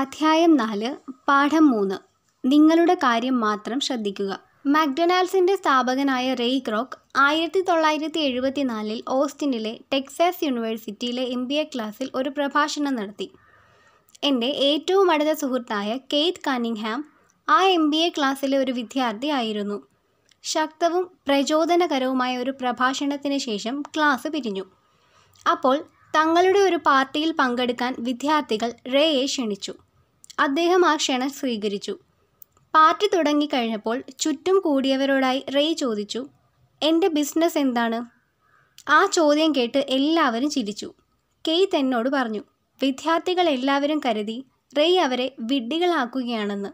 അധ്യായം നാല് പാഠം മൂന്ന് നിങ്ങളുടെ കാര്യം മാത്രം ശ്രദ്ധിക്കുക മക്ഡൊണാൾഡ്സിൻ്റെ സ്ഥാപകനായ റെയ് ക്രോക്ക് ആയിരത്തി തൊള്ളായിരത്തി നാലിൽ ഓസ്റ്റിനിലെ ടെക്സാസ് യൂണിവേഴ്സിറ്റിയിലെ എം ബി എ ക്ലാസ്സിൽ ഒരു പ്രഭാഷണം നടത്തി എൻ്റെ ഏറ്റവും അടുത്ത സുഹൃത്തായ കെയ്ത്ത് കാനിങ്ഹാം ആ എം ബി എ ക്ലാസ്സിലെ ഒരു വിദ്യാർത്ഥി ആയിരുന്നു ശക്തവും പ്രചോദനകരവുമായ ഒരു പ്രഭാഷണത്തിന് ശേഷം ക്ലാസ് പിരിഞ്ഞു അപ്പോൾ തങ്ങളുടെ ഒരു പാർട്ടിയിൽ പങ്കെടുക്കാൻ വിദ്യാർത്ഥികൾ റേയെ ക്ഷണിച്ചു അദ്ദേഹം ആ ക്ഷണം സ്വീകരിച്ചു പാർട്ടി തുടങ്ങിക്കഴിഞ്ഞപ്പോൾ ചുറ്റും കൂടിയവരോടായി റേ ചോദിച്ചു എൻ്റെ ബിസിനസ് എന്താണ് ആ ചോദ്യം കേട്ട് എല്ലാവരും ചിരിച്ചു കെയ്ത്ത് എന്നോട് പറഞ്ഞു വിദ്യാർത്ഥികൾ എല്ലാവരും കരുതി റേ അവരെ വിഡ്ഢികളാക്കുകയാണെന്ന്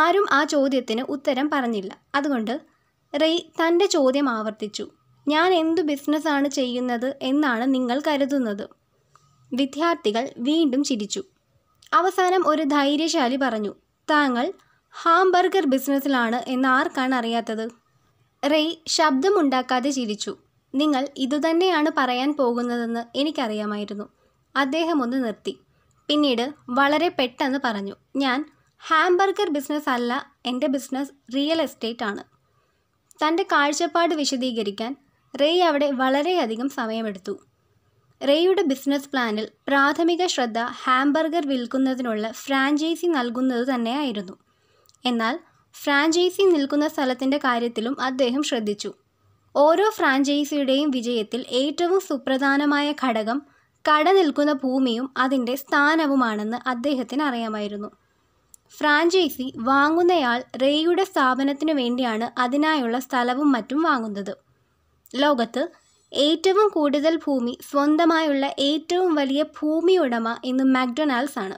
ആരും ആ ചോദ്യത്തിന് ഉത്തരം പറഞ്ഞില്ല അതുകൊണ്ട് റെയ് തൻ്റെ ചോദ്യം ആവർത്തിച്ചു ഞാൻ എന്തു ബിസിനസ്സാണ് ചെയ്യുന്നത് എന്നാണ് നിങ്ങൾ കരുതുന്നത് വിദ്യാർത്ഥികൾ വീണ്ടും ചിരിച്ചു അവസാനം ഒരു ധൈര്യശാലി പറഞ്ഞു താങ്കൾ ഹാംബർഗർ ബിസിനസ്സിലാണ് എന്ന് ആർക്കാണ് അറിയാത്തത് റെയ് ശബ്ദമുണ്ടാക്കാതെ ചിരിച്ചു നിങ്ങൾ ഇതുതന്നെയാണ് പറയാൻ പോകുന്നതെന്ന് എനിക്കറിയാമായിരുന്നു അദ്ദേഹം ഒന്ന് നിർത്തി പിന്നീട് വളരെ പെട്ടെന്ന് പറഞ്ഞു ഞാൻ ഹാംബർഗർ ബിസിനസ് അല്ല എൻ്റെ ബിസിനസ് റിയൽ എസ്റ്റേറ്റ് ആണ് തൻ്റെ കാഴ്ചപ്പാട് വിശദീകരിക്കാൻ റേയ് അവിടെ വളരെയധികം സമയമെടുത്തു റേയുടെ ബിസിനസ് പ്ലാനിൽ പ്രാഥമിക ശ്രദ്ധ ഹാംബർഗർ വിൽക്കുന്നതിനുള്ള ഫ്രാഞ്ചൈസി നൽകുന്നത് തന്നെയായിരുന്നു എന്നാൽ ഫ്രാഞ്ചൈസി നിൽക്കുന്ന സ്ഥലത്തിൻ്റെ കാര്യത്തിലും അദ്ദേഹം ശ്രദ്ധിച്ചു ഓരോ ഫ്രാഞ്ചൈസിയുടെയും വിജയത്തിൽ ഏറ്റവും സുപ്രധാനമായ ഘടകം കട നിൽക്കുന്ന ഭൂമിയും അതിൻ്റെ സ്ഥാനവുമാണെന്ന് അദ്ദേഹത്തിന് അറിയാമായിരുന്നു ഫ്രാഞ്ചൈസി വാങ്ങുന്നയാൾ റേയുടെ സ്ഥാപനത്തിനു വേണ്ടിയാണ് അതിനായുള്ള സ്ഥലവും മറ്റും വാങ്ങുന്നത് ലോകത്ത് ഏറ്റവും കൂടുതൽ ഭൂമി സ്വന്തമായുള്ള ഏറ്റവും വലിയ ഭൂമി ഉടമ ഇന്ന് മാക്ഡൊണാൾഡ്സ് ആണ്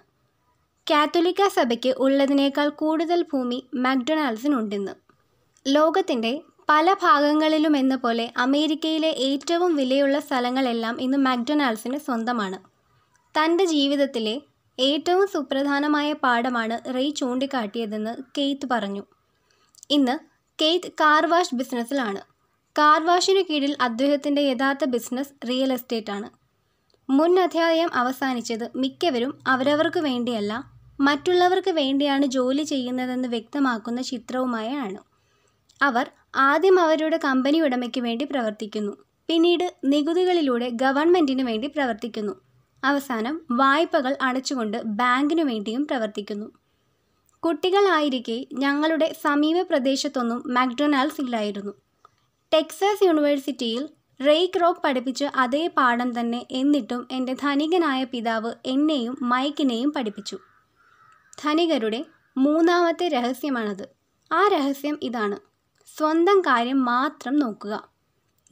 കാത്തോലിക്ക സഭയ്ക്ക് ഉള്ളതിനേക്കാൾ കൂടുതൽ ഭൂമി മാക്ഡൊണാൾഡ്സിനുണ്ടെന്ന് ലോകത്തിൻ്റെ പല ഭാഗങ്ങളിലും എന്ന പോലെ അമേരിക്കയിലെ ഏറ്റവും വിലയുള്ള സ്ഥലങ്ങളെല്ലാം ഇന്ന് മാക്ഡൊണാൾഡ്സിന് സ്വന്തമാണ് തൻ്റെ ജീവിതത്തിലെ ഏറ്റവും സുപ്രധാനമായ പാഠമാണ് റെയ് ചൂണ്ടിക്കാട്ടിയതെന്ന് കെയ്ത്ത് പറഞ്ഞു ഇന്ന് കെയ്ത്ത് കാർ വാഷ് ബിസിനസ്സിലാണ് കാർ വാഷിനു കീഴിൽ അദ്ദേഹത്തിൻ്റെ യഥാർത്ഥ ബിസിനസ് റിയൽ എസ്റ്റേറ്റ് ആണ് മുൻ അധ്യായം അവസാനിച്ചത് മിക്കവരും അവരവർക്ക് വേണ്ടിയല്ല മറ്റുള്ളവർക്ക് വേണ്ടിയാണ് ജോലി ചെയ്യുന്നതെന്ന് വ്യക്തമാക്കുന്ന ചിത്രവുമായാണ് അവർ ആദ്യം അവരുടെ കമ്പനി ഉടമയ്ക്ക് വേണ്ടി പ്രവർത്തിക്കുന്നു പിന്നീട് നികുതികളിലൂടെ ഗവൺമെൻറ്റിന് വേണ്ടി പ്രവർത്തിക്കുന്നു അവസാനം വായ്പകൾ അടച്ചുകൊണ്ട് ബാങ്കിനു വേണ്ടിയും പ്രവർത്തിക്കുന്നു കുട്ടികളായിരിക്കെ ഞങ്ങളുടെ സമീപ പ്രദേശത്തൊന്നും മാക്ഡൊണാൾഡ്സ് ഇല്ലായിരുന്നു ടെക്സാസ് യൂണിവേഴ്സിറ്റിയിൽ റേ ക്രോക്ക് പഠിപ്പിച്ച അതേ പാഠം തന്നെ എന്നിട്ടും എൻ്റെ ധനികനായ പിതാവ് എന്നെയും മൈക്കിനെയും പഠിപ്പിച്ചു ധനികരുടെ മൂന്നാമത്തെ രഹസ്യമാണത് ആ രഹസ്യം ഇതാണ് സ്വന്തം കാര്യം മാത്രം നോക്കുക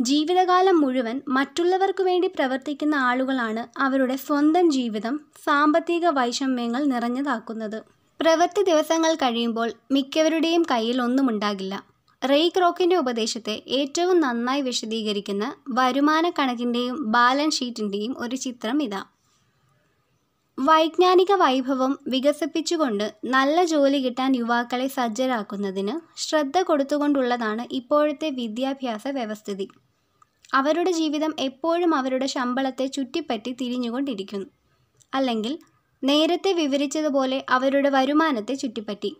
ജീവിതകാലം മുഴുവൻ മറ്റുള്ളവർക്ക് വേണ്ടി പ്രവർത്തിക്കുന്ന ആളുകളാണ് അവരുടെ സ്വന്തം ജീവിതം സാമ്പത്തിക വൈഷമ്യങ്ങൾ നിറഞ്ഞതാക്കുന്നത് പ്രവൃത്തി ദിവസങ്ങൾ കഴിയുമ്പോൾ മിക്കവരുടെയും കയ്യിൽ ഒന്നുമുണ്ടാകില്ല റെയ് ക്രോക്കിൻ്റെ ഉപദേശത്തെ ഏറ്റവും നന്നായി വിശദീകരിക്കുന്ന വരുമാന കണക്കിൻ്റെയും ബാലൻസ് ഷീറ്റിൻ്റെയും ഒരു ചിത്രം ഇതാ വൈജ്ഞാനിക വൈഭവം വികസിപ്പിച്ചുകൊണ്ട് നല്ല ജോലി കിട്ടാൻ യുവാക്കളെ സജ്ജരാക്കുന്നതിന് ശ്രദ്ധ കൊടുത്തുകൊണ്ടുള്ളതാണ് ഇപ്പോഴത്തെ വിദ്യാഭ്യാസ വ്യവസ്ഥിതി അവരുടെ ജീവിതം എപ്പോഴും അവരുടെ ശമ്പളത്തെ ചുറ്റിപ്പറ്റി തിരിഞ്ഞുകൊണ്ടിരിക്കുന്നു അല്ലെങ്കിൽ നേരത്തെ വിവരിച്ചതുപോലെ അവരുടെ വരുമാനത്തെ ചുറ്റിപ്പറ്റി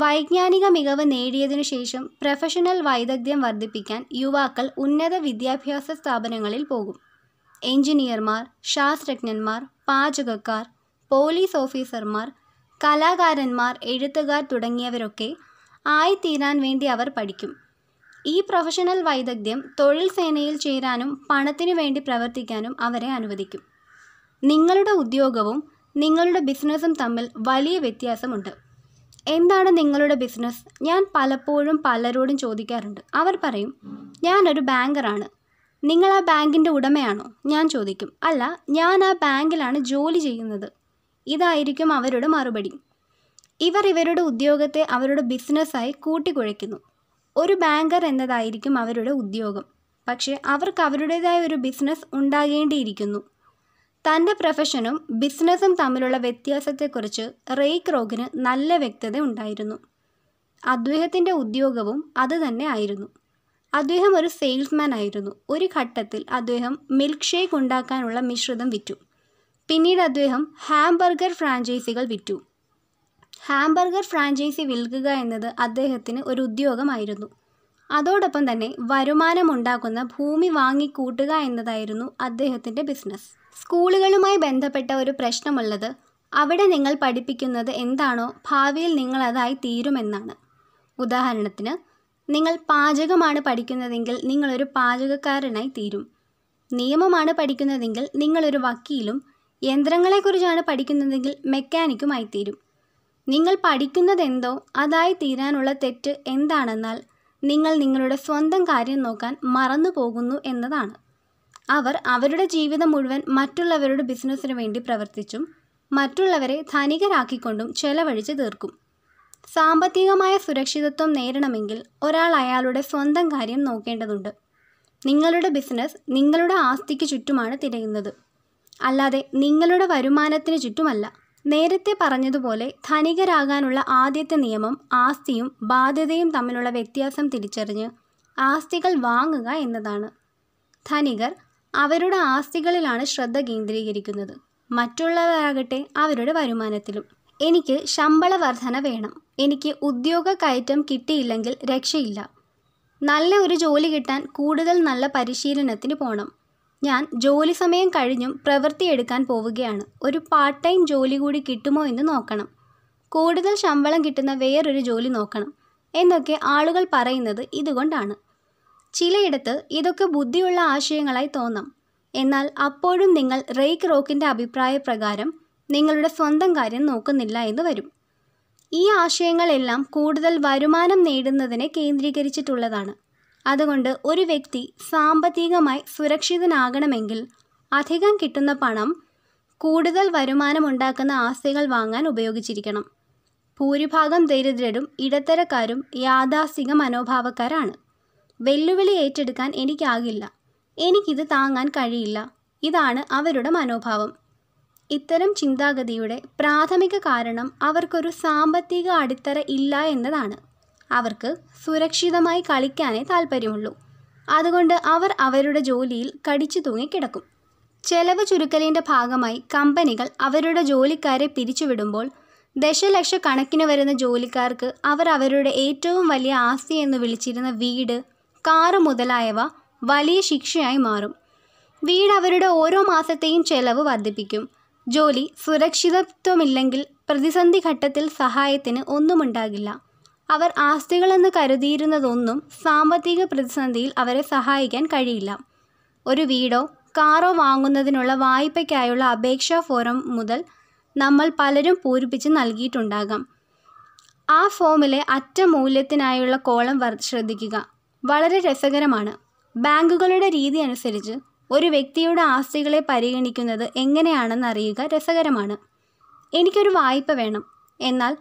വൈജ്ഞാനിക മികവ് നേടിയതിനു ശേഷം പ്രൊഫഷണൽ വൈദഗ്ധ്യം വർദ്ധിപ്പിക്കാൻ യുവാക്കൾ ഉന്നത വിദ്യാഭ്യാസ സ്ഥാപനങ്ങളിൽ പോകും എഞ്ചിനീയർമാർ ശാസ്ത്രജ്ഞന്മാർ പാചകക്കാർ പോലീസ് ഓഫീസർമാർ കലാകാരന്മാർ എഴുത്തുകാർ തുടങ്ങിയവരൊക്കെ ആയിത്തീരാൻ വേണ്ടി അവർ പഠിക്കും ഈ പ്രൊഫഷണൽ വൈദഗ്ധ്യം തൊഴിൽ സേനയിൽ ചേരാനും പണത്തിനു വേണ്ടി പ്രവർത്തിക്കാനും അവരെ അനുവദിക്കും നിങ്ങളുടെ ഉദ്യോഗവും നിങ്ങളുടെ ബിസിനസ്സും തമ്മിൽ വലിയ വ്യത്യാസമുണ്ട് എന്താണ് നിങ്ങളുടെ ബിസിനസ് ഞാൻ പലപ്പോഴും പലരോടും ചോദിക്കാറുണ്ട് അവർ പറയും ഞാനൊരു ബാങ്കറാണ് നിങ്ങൾ ആ ബാങ്കിൻ്റെ ഉടമയാണോ ഞാൻ ചോദിക്കും അല്ല ഞാൻ ആ ബാങ്കിലാണ് ജോലി ചെയ്യുന്നത് ഇതായിരിക്കും അവരുടെ മറുപടി ഇവർ ഇവരുടെ ഉദ്യോഗത്തെ അവരുടെ ബിസിനസ്സായി കൂട്ടിക്കുഴയ്ക്കുന്നു ഒരു ബാങ്കർ എന്നതായിരിക്കും അവരുടെ ഉദ്യോഗം പക്ഷേ അവർക്ക് അവരുടേതായ ഒരു ബിസിനസ് ഉണ്ടാകേണ്ടിയിരിക്കുന്നു തൻ്റെ പ്രൊഫഷനും ബിസിനസ്സും തമ്മിലുള്ള വ്യത്യാസത്തെക്കുറിച്ച് റേ ക്രോഗിന് നല്ല വ്യക്തത ഉണ്ടായിരുന്നു അദ്ദേഹത്തിൻ്റെ ഉദ്യോഗവും അതുതന്നെ ആയിരുന്നു അദ്ദേഹം ഒരു സെയിൽസ്മാൻ ആയിരുന്നു ഒരു ഘട്ടത്തിൽ അദ്ദേഹം മിൽക്ക് ഷേക്ക് ഉണ്ടാക്കാനുള്ള മിശ്രിതം വിറ്റു പിന്നീട് അദ്ദേഹം ഹാംബർഗർ ഫ്രാഞ്ചൈസികൾ വിറ്റു ഹാംബർഗർ ഫ്രാഞ്ചൈസി വിൽക്കുക എന്നത് അദ്ദേഹത്തിന് ഒരു ഉദ്യോഗമായിരുന്നു അതോടൊപ്പം തന്നെ വരുമാനമുണ്ടാക്കുന്ന ഭൂമി വാങ്ങിക്കൂട്ടുക എന്നതായിരുന്നു അദ്ദേഹത്തിൻ്റെ ബിസിനസ് സ്കൂളുകളുമായി ബന്ധപ്പെട്ട ഒരു പ്രശ്നമുള്ളത് അവിടെ നിങ്ങൾ പഠിപ്പിക്കുന്നത് എന്താണോ ഭാവിയിൽ നിങ്ങൾ അതായി തീരുമെന്നാണ് ഉദാഹരണത്തിന് നിങ്ങൾ പാചകമാണ് പഠിക്കുന്നതെങ്കിൽ നിങ്ങളൊരു പാചകക്കാരനായി തീരും നിയമമാണ് പഠിക്കുന്നതെങ്കിൽ നിങ്ങളൊരു വക്കീലും യന്ത്രങ്ങളെക്കുറിച്ചാണ് പഠിക്കുന്നതെങ്കിൽ മെക്കാനിക്കുമായി തീരും നിങ്ങൾ പഠിക്കുന്നതെന്തോ അതായി തീരാനുള്ള തെറ്റ് എന്താണെന്നാൽ നിങ്ങൾ നിങ്ങളുടെ സ്വന്തം കാര്യം നോക്കാൻ മറന്നു പോകുന്നു എന്നതാണ് അവർ അവരുടെ ജീവിതം മുഴുവൻ മറ്റുള്ളവരുടെ ബിസിനസ്സിനു വേണ്ടി പ്രവർത്തിച്ചും മറ്റുള്ളവരെ ധനികരാക്കിക്കൊണ്ടും ചെലവഴിച്ച് തീർക്കും സാമ്പത്തികമായ സുരക്ഷിതത്വം നേടണമെങ്കിൽ ഒരാൾ അയാളുടെ സ്വന്തം കാര്യം നോക്കേണ്ടതുണ്ട് നിങ്ങളുടെ ബിസിനസ് നിങ്ങളുടെ ആസ്തിക്ക് ചുറ്റുമാണ് തിരയുന്നത് അല്ലാതെ നിങ്ങളുടെ വരുമാനത്തിന് ചുറ്റുമല്ല നേരത്തെ പറഞ്ഞതുപോലെ ധനികരാകാനുള്ള ആദ്യത്തെ നിയമം ആസ്തിയും ബാധ്യതയും തമ്മിലുള്ള വ്യത്യാസം തിരിച്ചറിഞ്ഞ് ആസ്തികൾ വാങ്ങുക എന്നതാണ് ധനികർ അവരുടെ ആസ്തികളിലാണ് ശ്രദ്ധ കേന്ദ്രീകരിക്കുന്നത് മറ്റുള്ളവരാകട്ടെ അവരുടെ വരുമാനത്തിലും എനിക്ക് ശമ്പള വർധന വേണം എനിക്ക് ഉദ്യോഗ കയറ്റം കിട്ടിയില്ലെങ്കിൽ രക്ഷയില്ല നല്ല ഒരു ജോലി കിട്ടാൻ കൂടുതൽ നല്ല പരിശീലനത്തിന് പോകണം ഞാൻ ജോലി സമയം കഴിഞ്ഞും പ്രവൃത്തിയെടുക്കാൻ പോവുകയാണ് ഒരു പാർട്ട് ടൈം ജോലി കൂടി കിട്ടുമോ എന്ന് നോക്കണം കൂടുതൽ ശമ്പളം കിട്ടുന്ന വേറൊരു ജോലി നോക്കണം എന്നൊക്കെ ആളുകൾ പറയുന്നത് ഇതുകൊണ്ടാണ് ചിലയിടത്ത് ഇതൊക്കെ ബുദ്ധിയുള്ള ആശയങ്ങളായി തോന്നാം എന്നാൽ അപ്പോഴും നിങ്ങൾ റേക്ക് റോക്കിൻ്റെ അഭിപ്രായ പ്രകാരം നിങ്ങളുടെ സ്വന്തം കാര്യം നോക്കുന്നില്ല എന്ന് വരും ഈ ആശയങ്ങളെല്ലാം കൂടുതൽ വരുമാനം നേടുന്നതിനെ കേന്ദ്രീകരിച്ചിട്ടുള്ളതാണ് അതുകൊണ്ട് ഒരു വ്യക്തി സാമ്പത്തികമായി സുരക്ഷിതനാകണമെങ്കിൽ അധികം കിട്ടുന്ന പണം കൂടുതൽ വരുമാനമുണ്ടാക്കുന്ന ആസ്തികൾ വാങ്ങാൻ ഉപയോഗിച്ചിരിക്കണം ഭൂരിഭാഗം ദരിദ്രരും ഇടത്തരക്കാരും യാഥാസ്ഥിക മനോഭാവക്കാരാണ് വെല്ലുവിളി ഏറ്റെടുക്കാൻ എനിക്കാകില്ല എനിക്കിത് താങ്ങാൻ കഴിയില്ല ഇതാണ് അവരുടെ മനോഭാവം ഇത്തരം ചിന്താഗതിയുടെ പ്രാഥമിക കാരണം അവർക്കൊരു സാമ്പത്തിക അടിത്തറ ഇല്ല എന്നതാണ് അവർക്ക് സുരക്ഷിതമായി കളിക്കാനേ താല്പര്യമുള്ളൂ അതുകൊണ്ട് അവർ അവരുടെ ജോലിയിൽ കടിച്ചു തൂങ്ങിക്കിടക്കും ചെലവ് ചുരുക്കലിൻ്റെ ഭാഗമായി കമ്പനികൾ അവരുടെ ജോലിക്കാരെ പിരിച്ചുവിടുമ്പോൾ ദശലക്ഷക്കണക്കിന് വരുന്ന ജോലിക്കാർക്ക് അവർ അവരുടെ ഏറ്റവും വലിയ ആസ്തി എന്ന് വിളിച്ചിരുന്ന വീട് കാറ് മുതലായവ വലിയ ശിക്ഷയായി മാറും വീട് അവരുടെ ഓരോ മാസത്തെയും ചെലവ് വർദ്ധിപ്പിക്കും ജോലി സുരക്ഷിതത്വമില്ലെങ്കിൽ പ്രതിസന്ധി ഘട്ടത്തിൽ സഹായത്തിന് ഒന്നുമുണ്ടാകില്ല അവർ ആസ്തികളെന്ന് കരുതിയിരുന്നതൊന്നും സാമ്പത്തിക പ്രതിസന്ധിയിൽ അവരെ സഹായിക്കാൻ കഴിയില്ല ഒരു വീടോ കാറോ വാങ്ങുന്നതിനുള്ള വായ്പയ്ക്കായുള്ള അപേക്ഷാ ഫോറം മുതൽ നമ്മൾ പലരും പൂരിപ്പിച്ച് നൽകിയിട്ടുണ്ടാകാം ആ ഫോമിലെ അറ്റ മൂല്യത്തിനായുള്ള കോളം ശ്രദ്ധിക്കുക വളരെ രസകരമാണ് ബാങ്കുകളുടെ രീതി അനുസരിച്ച് ഒരു വ്യക്തിയുടെ ആസ്തികളെ പരിഗണിക്കുന്നത് എങ്ങനെയാണെന്ന് അറിയുക രസകരമാണ് എനിക്കൊരു വായ്പ വേണം എന്നാൽ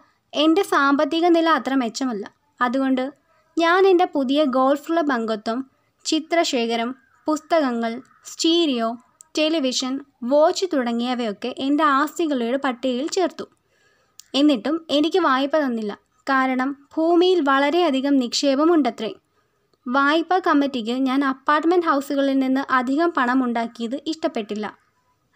എൻ്റെ സാമ്പത്തിക നില അത്ര മെച്ചമല്ല അതുകൊണ്ട് ഞാൻ എൻ്റെ പുതിയ ഗോൾഫുള്ള ബംഗത്വം ചിത്രശേഖരം പുസ്തകങ്ങൾ സ്റ്റീരിയോ ടെലിവിഷൻ വാച്ച് തുടങ്ങിയവയൊക്കെ എൻ്റെ ആസ്തികളുടെ പട്ടികയിൽ ചേർത്തു എന്നിട്ടും എനിക്ക് വായ്പ തന്നില്ല കാരണം ഭൂമിയിൽ വളരെയധികം നിക്ഷേപമുണ്ടത്രേ വായ്പാ കമ്മിറ്റിക്ക് ഞാൻ അപ്പാർട്ട്മെൻ്റ് ഹൗസുകളിൽ നിന്ന് അധികം പണം ഉണ്ടാക്കിയത് ഇഷ്ടപ്പെട്ടില്ല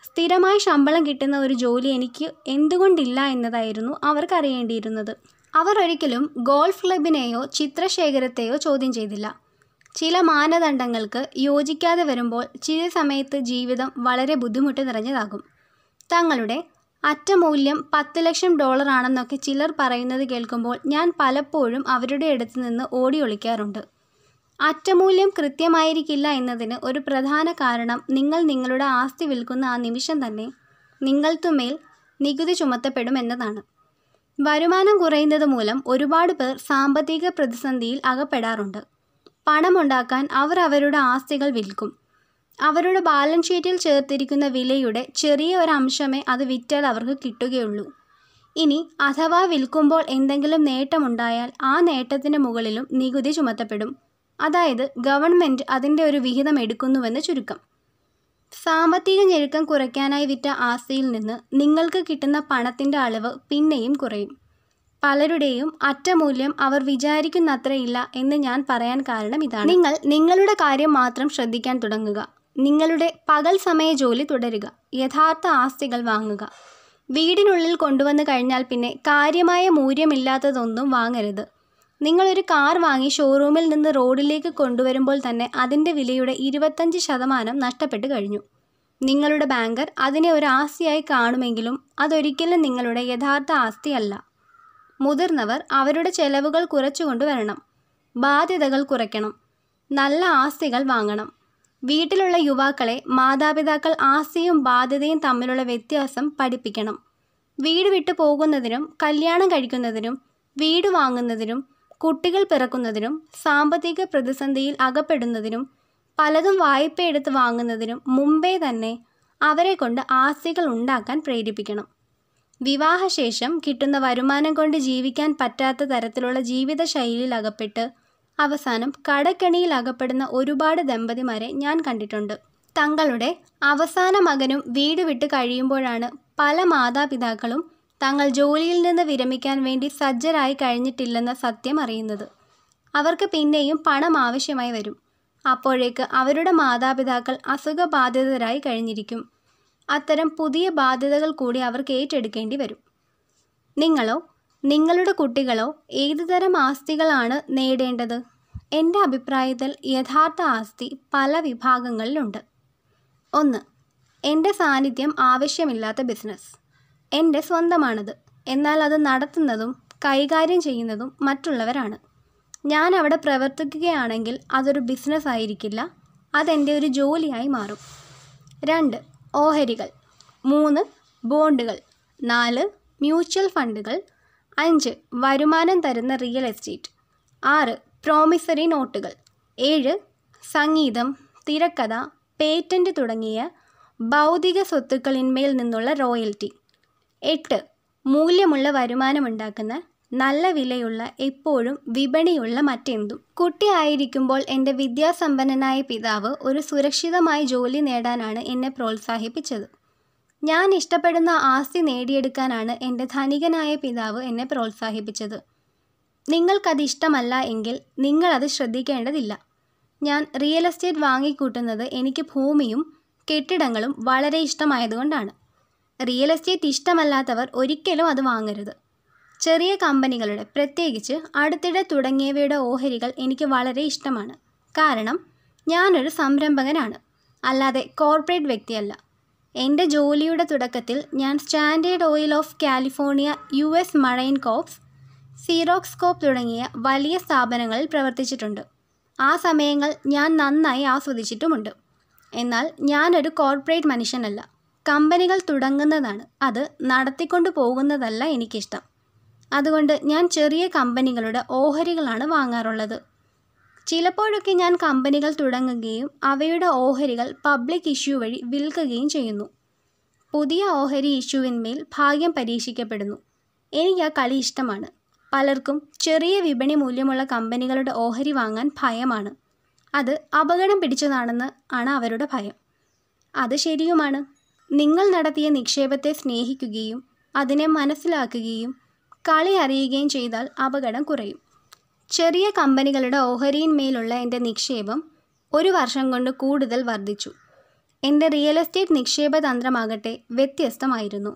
സ്ഥിരമായി ശമ്പളം കിട്ടുന്ന ഒരു ജോലി എനിക്ക് എന്തുകൊണ്ടില്ല എന്നതായിരുന്നു അവർക്കറിയേണ്ടിയിരുന്നത് അവർ ഒരിക്കലും ഗോൾഫ് ക്ലബിനെയോ ചിത്രശേഖരത്തെയോ ചോദ്യം ചെയ്തില്ല ചില മാനദണ്ഡങ്ങൾക്ക് യോജിക്കാതെ വരുമ്പോൾ ചില സമയത്ത് ജീവിതം വളരെ ബുദ്ധിമുട്ട് നിറഞ്ഞതാകും തങ്ങളുടെ അറ്റമൂല്യം പത്ത് ലക്ഷം ഡോളർ ആണെന്നൊക്കെ ചിലർ പറയുന്നത് കേൾക്കുമ്പോൾ ഞാൻ പലപ്പോഴും അവരുടെ അടുത്ത് നിന്ന് ഓടി ഒളിക്കാറുണ്ട് അറ്റമൂല്യം കൃത്യമായിരിക്കില്ല എന്നതിന് ഒരു പ്രധാന കാരണം നിങ്ങൾ നിങ്ങളുടെ ആസ്തി വിൽക്കുന്ന ആ നിമിഷം തന്നെ നിങ്ങൾക്കുമേൽ നികുതി ചുമത്തപ്പെടും എന്നതാണ് വരുമാനം കുറയുന്നത് മൂലം ഒരുപാട് പേർ സാമ്പത്തിക പ്രതിസന്ധിയിൽ അകപ്പെടാറുണ്ട് പണമുണ്ടാക്കാൻ അവർ അവരുടെ ആസ്തികൾ വിൽക്കും അവരുടെ ബാലൻസ് ഷീറ്റിൽ ചേർത്തിരിക്കുന്ന വിലയുടെ ചെറിയ ഒരു അംശമേ അത് വിറ്റാൽ അവർക്ക് കിട്ടുകയുള്ളൂ ഇനി അഥവാ വിൽക്കുമ്പോൾ എന്തെങ്കിലും നേട്ടമുണ്ടായാൽ ആ നേട്ടത്തിന് മുകളിലും നികുതി ചുമത്തപ്പെടും അതായത് ഗവൺമെൻറ് അതിൻ്റെ ഒരു വിഹിതം എടുക്കുന്നുവെന്ന് ചുരുക്കം സാമ്പത്തിക ഞെരുക്കം കുറയ്ക്കാനായി വിറ്റ ആസ്തിയിൽ നിന്ന് നിങ്ങൾക്ക് കിട്ടുന്ന പണത്തിൻ്റെ അളവ് പിന്നെയും കുറയും പലരുടെയും അറ്റമൂല്യം അവർ വിചാരിക്കുന്നത്രയില്ല എന്ന് ഞാൻ പറയാൻ കാരണം ഇതാണ് നിങ്ങൾ നിങ്ങളുടെ കാര്യം മാത്രം ശ്രദ്ധിക്കാൻ തുടങ്ങുക നിങ്ങളുടെ പകൽ സമയ ജോലി തുടരുക യഥാർത്ഥ ആസ്തികൾ വാങ്ങുക വീടിനുള്ളിൽ കൊണ്ടുവന്നു കഴിഞ്ഞാൽ പിന്നെ കാര്യമായ മൂല്യമില്ലാത്തതൊന്നും വാങ്ങരുത് നിങ്ങളൊരു കാർ വാങ്ങി ഷോറൂമിൽ നിന്ന് റോഡിലേക്ക് കൊണ്ടുവരുമ്പോൾ തന്നെ അതിൻ്റെ വിലയുടെ ഇരുപത്തഞ്ച് ശതമാനം നഷ്ടപ്പെട്ട് കഴിഞ്ഞു നിങ്ങളുടെ ബാങ്കർ അതിനെ ഒരു ആസ്തിയായി കാണുമെങ്കിലും അതൊരിക്കലും നിങ്ങളുടെ യഥാർത്ഥ ആസ്തിയല്ല മുതിർന്നവർ അവരുടെ ചെലവുകൾ കുറച്ചുകൊണ്ട് വരണം ബാധ്യതകൾ കുറയ്ക്കണം നല്ല ആസ്തികൾ വാങ്ങണം വീട്ടിലുള്ള യുവാക്കളെ മാതാപിതാക്കൾ ആസ്തിയും ബാധ്യതയും തമ്മിലുള്ള വ്യത്യാസം പഠിപ്പിക്കണം വീട് വിട്ടു പോകുന്നതിനും കല്യാണം കഴിക്കുന്നതിനും വീട് വാങ്ങുന്നതിനും കുട്ടികൾ പിറക്കുന്നതിനും സാമ്പത്തിക പ്രതിസന്ധിയിൽ അകപ്പെടുന്നതിനും പലതും എടുത്ത് വാങ്ങുന്നതിനും മുമ്പേ തന്നെ അവരെ കൊണ്ട് ആസ്തികൾ ഉണ്ടാക്കാൻ പ്രേരിപ്പിക്കണം വിവാഹശേഷം കിട്ടുന്ന വരുമാനം കൊണ്ട് ജീവിക്കാൻ പറ്റാത്ത തരത്തിലുള്ള ജീവിതശൈലിയിൽ അകപ്പെട്ട് അവസാനം കടക്കെണിയിൽ അകപ്പെടുന്ന ഒരുപാട് ദമ്പതിമാരെ ഞാൻ കണ്ടിട്ടുണ്ട് തങ്ങളുടെ അവസാന മകനും വീട് വിട്ട് കഴിയുമ്പോഴാണ് പല മാതാപിതാക്കളും തങ്ങൾ ജോലിയിൽ നിന്ന് വിരമിക്കാൻ വേണ്ടി സജ്ജരായി കഴിഞ്ഞിട്ടില്ലെന്ന സത്യം അറിയുന്നത് അവർക്ക് പിന്നെയും പണം ആവശ്യമായി വരും അപ്പോഴേക്ക് അവരുടെ മാതാപിതാക്കൾ അസുഖബാധിതരായി കഴിഞ്ഞിരിക്കും അത്തരം പുതിയ ബാധ്യതകൾ കൂടി അവർക്ക് ഏറ്റെടുക്കേണ്ടി വരും നിങ്ങളോ നിങ്ങളുടെ കുട്ടികളോ ഏതുതരം ആസ്തികളാണ് നേടേണ്ടത് എൻ്റെ അഭിപ്രായത്തിൽ യഥാർത്ഥ ആസ്തി പല വിഭാഗങ്ങളിലുണ്ട് ഒന്ന് എൻ്റെ സാന്നിധ്യം ആവശ്യമില്ലാത്ത ബിസിനസ് എൻ്റെ സ്വന്തമാണത് എന്നാൽ അത് നടത്തുന്നതും കൈകാര്യം ചെയ്യുന്നതും മറ്റുള്ളവരാണ് ഞാൻ അവിടെ പ്രവർത്തിക്കുകയാണെങ്കിൽ അതൊരു ബിസിനസ് ആയിരിക്കില്ല അതെൻ്റെ ഒരു ജോലിയായി മാറും രണ്ട് ഓഹരികൾ മൂന്ന് ബോണ്ടുകൾ നാല് മ്യൂച്വൽ ഫണ്ടുകൾ അഞ്ച് വരുമാനം തരുന്ന റിയൽ എസ്റ്റേറ്റ് ആറ് പ്രോമിസറി നോട്ടുകൾ ഏഴ് സംഗീതം തിരക്കഥ പേറ്റൻറ്റ് തുടങ്ങിയ ഭൗതിക സ്വത്തുക്കളിന്മേൽ നിന്നുള്ള റോയൽറ്റി എട്ട് മൂല്യമുള്ള വരുമാനമുണ്ടാക്കുന്ന നല്ല വിലയുള്ള എപ്പോഴും വിപണിയുള്ള മറ്റെന്തും കുട്ടിയായിരിക്കുമ്പോൾ എൻ്റെ വിദ്യാസമ്പന്നനായ പിതാവ് ഒരു സുരക്ഷിതമായ ജോലി നേടാനാണ് എന്നെ പ്രോത്സാഹിപ്പിച്ചത് ഞാൻ ഇഷ്ടപ്പെടുന്ന ആസ്തി നേടിയെടുക്കാനാണ് എൻ്റെ ധനികനായ പിതാവ് എന്നെ പ്രോത്സാഹിപ്പിച്ചത് നിങ്ങൾക്കത് ഇഷ്ടമല്ല എങ്കിൽ നിങ്ങളത് ശ്രദ്ധിക്കേണ്ടതില്ല ഞാൻ റിയൽ എസ്റ്റേറ്റ് വാങ്ങിക്കൂട്ടുന്നത് എനിക്ക് ഭൂമിയും കെട്ടിടങ്ങളും വളരെ ഇഷ്ടമായതുകൊണ്ടാണ് റിയൽ എസ്റ്റേറ്റ് ഇഷ്ടമല്ലാത്തവർ ഒരിക്കലും അത് വാങ്ങരുത് ചെറിയ കമ്പനികളുടെ പ്രത്യേകിച്ച് അടുത്തിടെ തുടങ്ങിയവയുടെ ഓഹരികൾ എനിക്ക് വളരെ ഇഷ്ടമാണ് കാരണം ഞാനൊരു സംരംഭകനാണ് അല്ലാതെ കോർപ്പറേറ്റ് വ്യക്തിയല്ല എൻ്റെ ജോലിയുടെ തുടക്കത്തിൽ ഞാൻ standard oil of California U S marine corps Xerox corp തുടങ്ങിയ വലിയ സ്ഥാപനങ്ങളിൽ പ്രവർത്തിച്ചിട്ടുണ്ട് ആ സമയങ്ങൾ ഞാൻ നന്നായി ആസ്വദിച്ചിട്ടുമുണ്ട് എന്നാൽ ഞാനൊരു കോർപ്പറേറ്റ് മനുഷ്യനല്ല കമ്പനികൾ തുടങ്ങുന്നതാണ് അത് നടത്തിക്കൊണ്ട് പോകുന്നതല്ല എനിക്കിഷ്ടം അതുകൊണ്ട് ഞാൻ ചെറിയ കമ്പനികളുടെ ഓഹരികളാണ് വാങ്ങാറുള്ളത് ചിലപ്പോഴൊക്കെ ഞാൻ കമ്പനികൾ തുടങ്ങുകയും അവയുടെ ഓഹരികൾ പബ്ലിക് ഇഷ്യൂ വഴി വിൽക്കുകയും ചെയ്യുന്നു പുതിയ ഓഹരി ഇഷ്യൂവിന്മേൽ ഭാഗ്യം പരീക്ഷിക്കപ്പെടുന്നു എനിക്ക് ആ കളി ഇഷ്ടമാണ് പലർക്കും ചെറിയ വിപണി മൂല്യമുള്ള കമ്പനികളുടെ ഓഹരി വാങ്ങാൻ ഭയമാണ് അത് അപകടം പിടിച്ചതാണെന്ന് ആണ് അവരുടെ ഭയം അത് ശരിയുമാണ് നിങ്ങൾ നടത്തിയ നിക്ഷേപത്തെ സ്നേഹിക്കുകയും അതിനെ മനസ്സിലാക്കുകയും കളി അറിയുകയും ചെയ്താൽ അപകടം കുറയും ചെറിയ കമ്പനികളുടെ ഓഹരിയിന്മേലുള്ള എൻ്റെ നിക്ഷേപം ഒരു വർഷം കൊണ്ട് കൂടുതൽ വർദ്ധിച്ചു എൻ്റെ റിയൽ എസ്റ്റേറ്റ് നിക്ഷേപ തന്ത്രമാകട്ടെ വ്യത്യസ്തമായിരുന്നു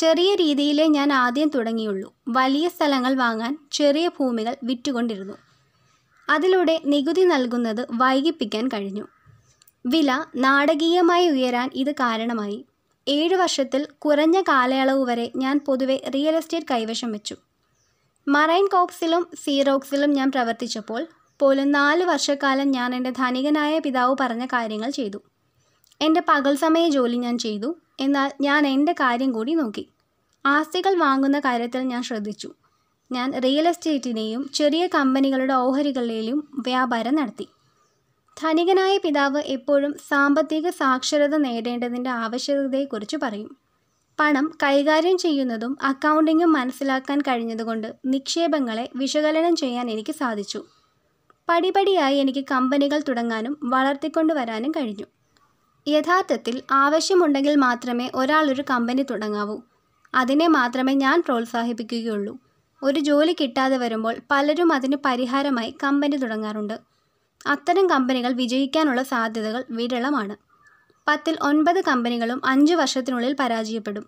ചെറിയ രീതിയിലേ ഞാൻ ആദ്യം തുടങ്ങിയുള്ളൂ വലിയ സ്ഥലങ്ങൾ വാങ്ങാൻ ചെറിയ ഭൂമികൾ വിറ്റുകൊണ്ടിരുന്നു അതിലൂടെ നികുതി നൽകുന്നത് വൈകിപ്പിക്കാൻ കഴിഞ്ഞു വില നാടകീയമായി ഉയരാൻ ഇത് കാരണമായി ഏഴ് വർഷത്തിൽ കുറഞ്ഞ കാലയളവ് വരെ ഞാൻ പൊതുവെ റിയൽ എസ്റ്റേറ്റ് കൈവശം വെച്ചു മറൈൻ കോക്സിലും സീറോക്സിലും ഞാൻ പ്രവർത്തിച്ചപ്പോൾ പോലും നാല് വർഷക്കാലം ഞാൻ എൻ്റെ ധനികനായ പിതാവ് പറഞ്ഞ കാര്യങ്ങൾ ചെയ്തു എൻ്റെ പകൽ സമയ ജോലി ഞാൻ ചെയ്തു എന്നാൽ ഞാൻ എൻ്റെ കാര്യം കൂടി നോക്കി ആസ്തികൾ വാങ്ങുന്ന കാര്യത്തിൽ ഞാൻ ശ്രദ്ധിച്ചു ഞാൻ റിയൽ എസ്റ്റേറ്റിനെയും ചെറിയ കമ്പനികളുടെ ഓഹരികളിലെയും വ്യാപാരം നടത്തി ധനികനായ പിതാവ് എപ്പോഴും സാമ്പത്തിക സാക്ഷരത നേടേണ്ടതിൻ്റെ ആവശ്യകതയെക്കുറിച്ച് പറയും പണം കൈകാര്യം ചെയ്യുന്നതും അക്കൗണ്ടിങ്ങും മനസ്സിലാക്കാൻ കഴിഞ്ഞതുകൊണ്ട് നിക്ഷേപങ്ങളെ വിശകലനം ചെയ്യാൻ എനിക്ക് സാധിച്ചു പടിപടിയായി എനിക്ക് കമ്പനികൾ തുടങ്ങാനും വളർത്തിക്കൊണ്ടുവരാനും കഴിഞ്ഞു യഥാർത്ഥത്തിൽ ആവശ്യമുണ്ടെങ്കിൽ മാത്രമേ ഒരാളൊരു കമ്പനി തുടങ്ങാവൂ അതിനെ മാത്രമേ ഞാൻ പ്രോത്സാഹിപ്പിക്കുകയുള്ളൂ ഒരു ജോലി കിട്ടാതെ വരുമ്പോൾ പലരും അതിന് പരിഹാരമായി കമ്പനി തുടങ്ങാറുണ്ട് അത്തരം കമ്പനികൾ വിജയിക്കാനുള്ള സാധ്യതകൾ വിരളമാണ് പത്തിൽ ഒൻപത് കമ്പനികളും അഞ്ച് വർഷത്തിനുള്ളിൽ പരാജയപ്പെടും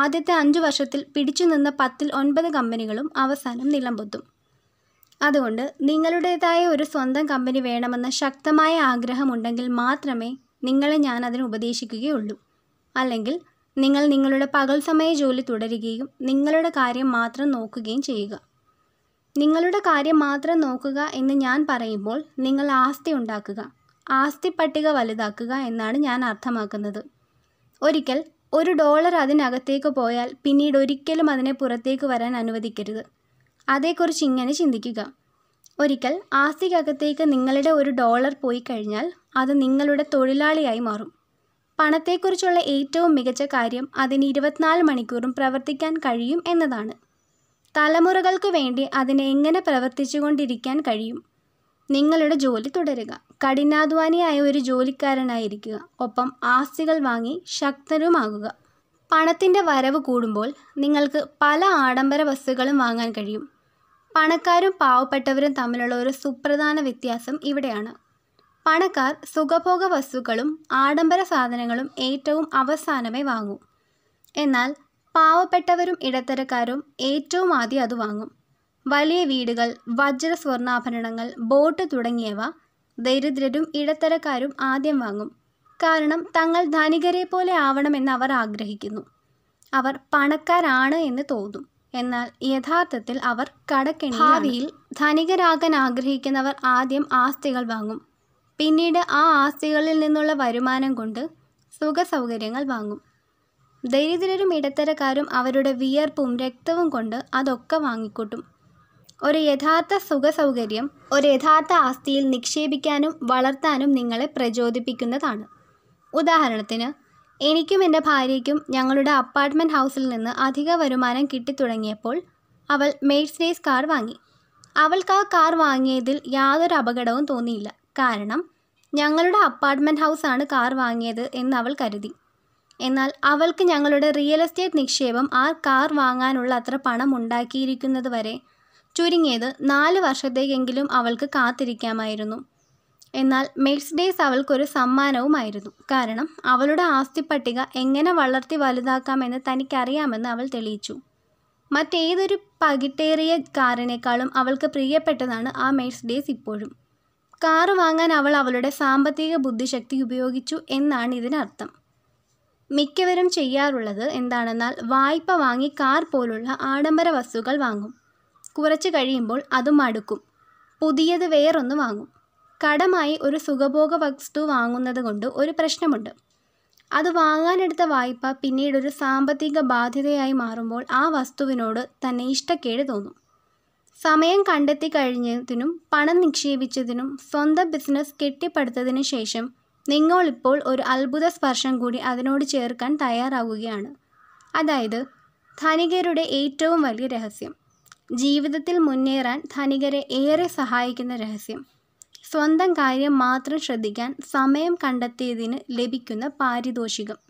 ആദ്യത്തെ അഞ്ച് വർഷത്തിൽ പിടിച്ചു നിന്ന പത്തിൽ ഒൻപത് കമ്പനികളും അവസാനം നിലംപൊത്തും അതുകൊണ്ട് നിങ്ങളുടേതായ ഒരു സ്വന്തം കമ്പനി വേണമെന്ന ശക്തമായ ആഗ്രഹമുണ്ടെങ്കിൽ മാത്രമേ നിങ്ങളെ ഞാൻ അതിന് ഉപദേശിക്കുകയുള്ളൂ അല്ലെങ്കിൽ നിങ്ങൾ നിങ്ങളുടെ പകൽ സമയ ജോലി തുടരുകയും നിങ്ങളുടെ കാര്യം മാത്രം നോക്കുകയും ചെയ്യുക നിങ്ങളുടെ കാര്യം മാത്രം നോക്കുക എന്ന് ഞാൻ പറയുമ്പോൾ നിങ്ങൾ ആസ്തി ഉണ്ടാക്കുക ആസ്തി പട്ടിക വലുതാക്കുക എന്നാണ് ഞാൻ അർത്ഥമാക്കുന്നത് ഒരിക്കൽ ഒരു ഡോളർ അതിനകത്തേക്ക് പോയാൽ പിന്നീട് ഒരിക്കലും അതിനെ പുറത്തേക്ക് വരാൻ അനുവദിക്കരുത് അതേക്കുറിച്ച് ഇങ്ങനെ ചിന്തിക്കുക ഒരിക്കൽ ആസ്തിക്കകത്തേക്ക് നിങ്ങളുടെ ഒരു ഡോളർ പോയി കഴിഞ്ഞാൽ അത് നിങ്ങളുടെ തൊഴിലാളിയായി മാറും പണത്തെക്കുറിച്ചുള്ള ഏറ്റവും മികച്ച കാര്യം അതിന് ഇരുപത്തിനാല് മണിക്കൂറും പ്രവർത്തിക്കാൻ കഴിയും എന്നതാണ് തലമുറകൾക്ക് വേണ്ടി അതിനെ എങ്ങനെ പ്രവർത്തിച്ചുകൊണ്ടിരിക്കാൻ കഴിയും നിങ്ങളുടെ ജോലി തുടരുക കഠിനാധ്വാനിയായ ഒരു ജോലിക്കാരനായിരിക്കുക ഒപ്പം ആസ്തികൾ വാങ്ങി ശക്തരുമാകുക പണത്തിൻ്റെ വരവ് കൂടുമ്പോൾ നിങ്ങൾക്ക് പല ആഡംബര വസ്തുക്കളും വാങ്ങാൻ കഴിയും പണക്കാരും പാവപ്പെട്ടവരും തമ്മിലുള്ള ഒരു സുപ്രധാന വ്യത്യാസം ഇവിടെയാണ് പണക്കാർ സുഖഭോഗ വസ്തുക്കളും ആഡംബര സാധനങ്ങളും ഏറ്റവും അവസാനമേ വാങ്ങൂ എന്നാൽ പാവപ്പെട്ടവരും ഇടത്തരക്കാരും ഏറ്റവും ആദ്യം അത് വാങ്ങും വലിയ വീടുകൾ വജ്ര സ്വർണ്ണാഭരണങ്ങൾ ബോട്ട് തുടങ്ങിയവ ദരിദ്രരും ഇടത്തരക്കാരും ആദ്യം വാങ്ങും കാരണം തങ്ങൾ ധനികരെ പോലെ ആവണമെന്ന് അവർ ആഗ്രഹിക്കുന്നു അവർ പണക്കാരാണ് എന്ന് തോന്നും എന്നാൽ യഥാർത്ഥത്തിൽ അവർ കടക്കെണി ഭാവിയിൽ ധനികരാകാൻ ആഗ്രഹിക്കുന്നവർ ആദ്യം ആസ്തികൾ വാങ്ങും പിന്നീട് ആ ആസ്തികളിൽ നിന്നുള്ള വരുമാനം കൊണ്ട് സുഖസൗകര്യങ്ങൾ വാങ്ങും ദരിദ്രരും ഇടത്തരക്കാരും അവരുടെ വിയർപ്പും രക്തവും കൊണ്ട് അതൊക്കെ വാങ്ങിക്കൂട്ടും ഒരു യഥാർത്ഥ സുഖസൗകര്യം ഒരു യഥാർത്ഥ ആസ്തിയിൽ നിക്ഷേപിക്കാനും വളർത്താനും നിങ്ങളെ പ്രചോദിപ്പിക്കുന്നതാണ് ഉദാഹരണത്തിന് എനിക്കും എൻ്റെ ഭാര്യയ്ക്കും ഞങ്ങളുടെ അപ്പാർട്ട്മെൻറ്റ് ഹൗസിൽ നിന്ന് അധിക വരുമാനം കിട്ടിത്തുടങ്ങിയപ്പോൾ അവൾ മേഴ്സിഡേസ് കാർ വാങ്ങി അവൾക്ക് ആ കാർ വാങ്ങിയതിൽ യാതൊരു അപകടവും തോന്നിയില്ല കാരണം ഞങ്ങളുടെ അപ്പാർട്ട്മെൻറ്റ് ഹൗസാണ് കാർ വാങ്ങിയത് എന്ന് അവൾ കരുതി എന്നാൽ അവൾക്ക് ഞങ്ങളുടെ റിയൽ എസ്റ്റേറ്റ് നിക്ഷേപം ആ കാർ വാങ്ങാനുള്ള അത്ര പണം ഉണ്ടാക്കിയിരിക്കുന്നത് വരെ ചുരുങ്ങിയത് നാല് വർഷത്തേക്കെങ്കിലും അവൾക്ക് കാത്തിരിക്കാമായിരുന്നു എന്നാൽ മെഴ്സ്ഡേസ് അവൾക്കൊരു സമ്മാനവുമായിരുന്നു കാരണം അവളുടെ ആസ്തി പട്ടിക എങ്ങനെ വളർത്തി വലുതാക്കാമെന്ന് തനിക്കറിയാമെന്ന് അവൾ തെളിയിച്ചു മറ്റേതൊരു പകിട്ടേറിയ കാറിനേക്കാളും അവൾക്ക് പ്രിയപ്പെട്ടതാണ് ആ മെഴ്സ്ഡേസ് ഇപ്പോഴും കാറ് വാങ്ങാൻ അവൾ അവളുടെ സാമ്പത്തിക ബുദ്ധിശക്തി ഉപയോഗിച്ചു എന്നാണ് ഇതിനർത്ഥം മിക്കവരും ചെയ്യാറുള്ളത് എന്താണെന്നാൽ വായ്പ വാങ്ങി കാർ പോലുള്ള ആഡംബര വസ്തുക്കൾ വാങ്ങും കുറച്ച് കഴിയുമ്പോൾ അത് മടുക്കും പുതിയത് വേറൊന്ന് വാങ്ങും കടമായി ഒരു സുഖഭോഗ വസ്തു വാങ്ങുന്നത് കൊണ്ട് ഒരു പ്രശ്നമുണ്ട് അത് വാങ്ങാനെടുത്ത വായ്പ പിന്നീട് ഒരു സാമ്പത്തിക ബാധ്യതയായി മാറുമ്പോൾ ആ വസ്തുവിനോട് തന്നെ ഇഷ്ടക്കേട് തോന്നും സമയം കണ്ടെത്തി കഴിഞ്ഞതിനും പണം നിക്ഷേപിച്ചതിനും സ്വന്തം ബിസിനസ് കെട്ടിപ്പടുത്തതിനു ശേഷം നിങ്ങളിപ്പോൾ ഒരു അത്ഭുത സ്പർശം കൂടി അതിനോട് ചേർക്കാൻ തയ്യാറാവുകയാണ് അതായത് ധനികരുടെ ഏറ്റവും വലിയ രഹസ്യം ജീവിതത്തിൽ മുന്നേറാൻ ധനികരെ ഏറെ സഹായിക്കുന്ന രഹസ്യം സ്വന്തം കാര്യം മാത്രം ശ്രദ്ധിക്കാൻ സമയം കണ്ടെത്തിയതിന് ലഭിക്കുന്ന പാരിതോഷികം